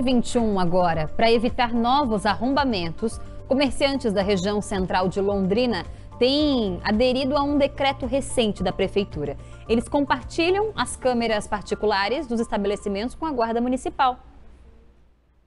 21 agora, para evitar novos arrombamentos, comerciantes da região central de Londrina têm aderido a um decreto recente da prefeitura. Eles compartilham as câmeras particulares dos estabelecimentos com a guarda municipal.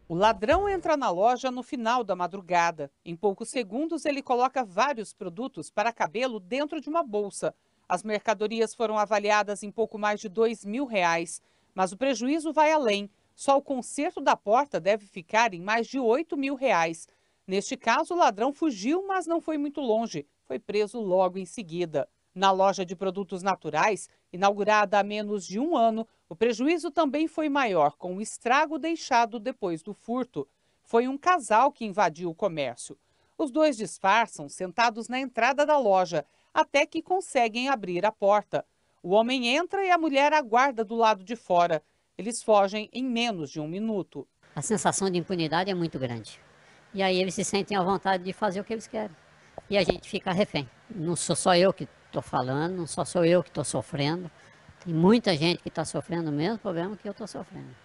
O ladrão entra na loja no final da madrugada. Em poucos segundos, ele coloca vários produtos para cabelo dentro de uma bolsa. As mercadorias foram avaliadas em pouco mais de R$ 2 mil, reais, mas o prejuízo vai além. Só o conserto da porta deve ficar em mais de 8 mil reais. Neste caso, o ladrão fugiu, mas não foi muito longe. Foi preso logo em seguida. Na loja de produtos naturais, inaugurada há menos de um ano, o prejuízo também foi maior, com o estrago deixado depois do furto. Foi um casal que invadiu o comércio. Os dois disfarçam sentados na entrada da loja, até que conseguem abrir a porta. O homem entra e a mulher aguarda do lado de fora. Eles fogem em menos de um minuto. A sensação de impunidade é muito grande. E aí eles se sentem à vontade de fazer o que eles querem. E a gente fica refém. Não sou só eu que estou falando, não só sou eu que estou sofrendo. Tem muita gente que está sofrendo o mesmo problema que eu estou sofrendo.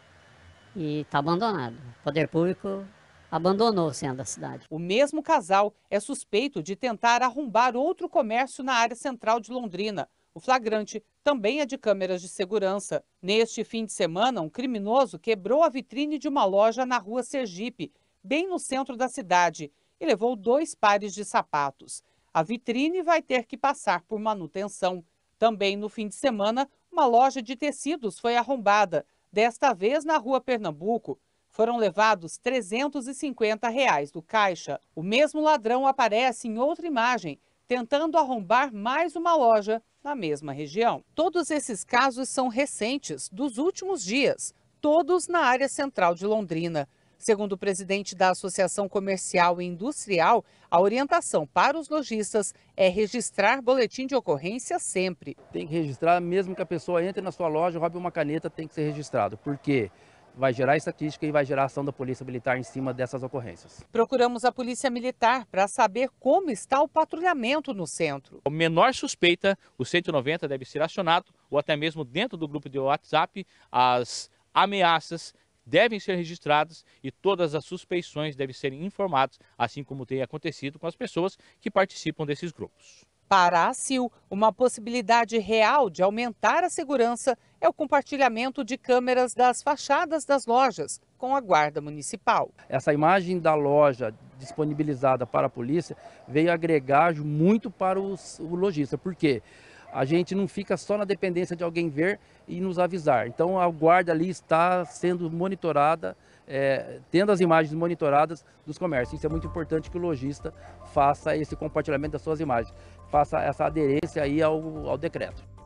E está abandonado. O poder público abandonou o centro da cidade. O mesmo casal é suspeito de tentar arrombar outro comércio na área central de Londrina. O flagrante também é de câmeras de segurança. Neste fim de semana, um criminoso quebrou a vitrine de uma loja na rua Sergipe, bem no centro da cidade, e levou dois pares de sapatos. A vitrine vai ter que passar por manutenção. Também no fim de semana, uma loja de tecidos foi arrombada, desta vez na rua Pernambuco. Foram levados R$ 350 reais do caixa. O mesmo ladrão aparece em outra imagem tentando arrombar mais uma loja na mesma região. Todos esses casos são recentes, dos últimos dias, todos na área central de Londrina. Segundo o presidente da Associação Comercial e Industrial, a orientação para os lojistas é registrar boletim de ocorrência sempre. Tem que registrar, mesmo que a pessoa entre na sua loja e roube uma caneta, tem que ser registrado. Por quê? vai gerar estatística e vai gerar ação da Polícia Militar em cima dessas ocorrências. Procuramos a Polícia Militar para saber como está o patrulhamento no centro. O menor suspeita, o 190 deve ser acionado ou até mesmo dentro do grupo de WhatsApp, as ameaças devem ser registradas e todas as suspeições devem ser informadas, assim como tem acontecido com as pessoas que participam desses grupos. Para a CIL, uma possibilidade real de aumentar a segurança é o compartilhamento de câmeras das fachadas das lojas com a Guarda Municipal. Essa imagem da loja disponibilizada para a polícia veio agregar muito para os, o lojista, porque a gente não fica só na dependência de alguém ver e nos avisar. Então a guarda ali está sendo monitorada, é, tendo as imagens monitoradas dos comércios. Isso é muito importante que o lojista faça esse compartilhamento das suas imagens, faça essa aderência aí ao, ao decreto.